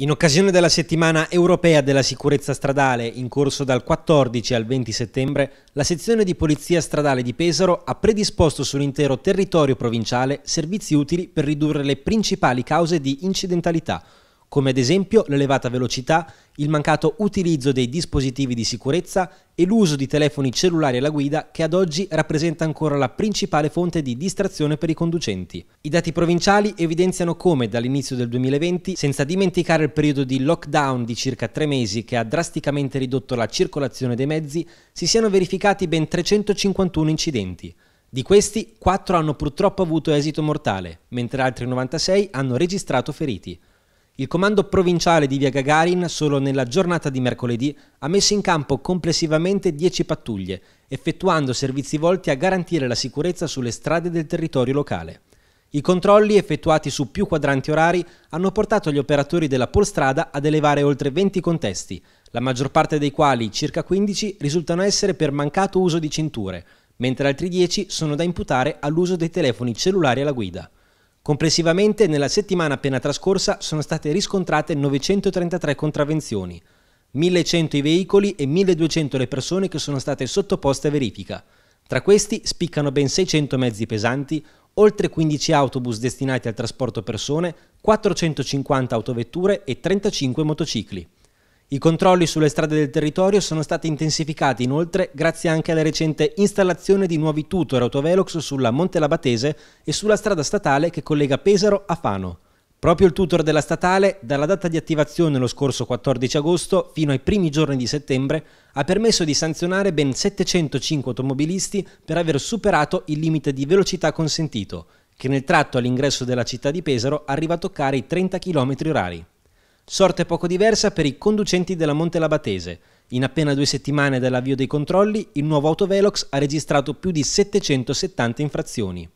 In occasione della settimana europea della sicurezza stradale, in corso dal 14 al 20 settembre, la sezione di polizia stradale di Pesaro ha predisposto sull'intero territorio provinciale servizi utili per ridurre le principali cause di incidentalità, come ad esempio l'elevata velocità, il mancato utilizzo dei dispositivi di sicurezza e l'uso di telefoni cellulari alla guida che ad oggi rappresenta ancora la principale fonte di distrazione per i conducenti. I dati provinciali evidenziano come dall'inizio del 2020, senza dimenticare il periodo di lockdown di circa tre mesi che ha drasticamente ridotto la circolazione dei mezzi, si siano verificati ben 351 incidenti. Di questi, 4 hanno purtroppo avuto esito mortale, mentre altri 96 hanno registrato feriti. Il comando provinciale di Via Gagarin solo nella giornata di mercoledì ha messo in campo complessivamente 10 pattuglie, effettuando servizi volti a garantire la sicurezza sulle strade del territorio locale. I controlli effettuati su più quadranti orari hanno portato gli operatori della polstrada ad elevare oltre 20 contesti, la maggior parte dei quali, circa 15, risultano essere per mancato uso di cinture, mentre altri 10 sono da imputare all'uso dei telefoni cellulari alla guida. Complessivamente, nella settimana appena trascorsa sono state riscontrate 933 contravvenzioni, 1100 i veicoli e 1200 le persone che sono state sottoposte a verifica. Tra questi spiccano ben 600 mezzi pesanti, oltre 15 autobus destinati al trasporto persone, 450 autovetture e 35 motocicli. I controlli sulle strade del territorio sono stati intensificati inoltre grazie anche alla recente installazione di nuovi tutor autovelox sulla Monte Labatese e sulla strada statale che collega Pesaro a Fano. Proprio il tutor della statale, dalla data di attivazione lo scorso 14 agosto fino ai primi giorni di settembre, ha permesso di sanzionare ben 705 automobilisti per aver superato il limite di velocità consentito, che nel tratto all'ingresso della città di Pesaro arriva a toccare i 30 km orari. Sorte poco diversa per i conducenti della Monte Labatese. In appena due settimane dall'avvio dei controlli, il nuovo autovelox ha registrato più di 770 infrazioni.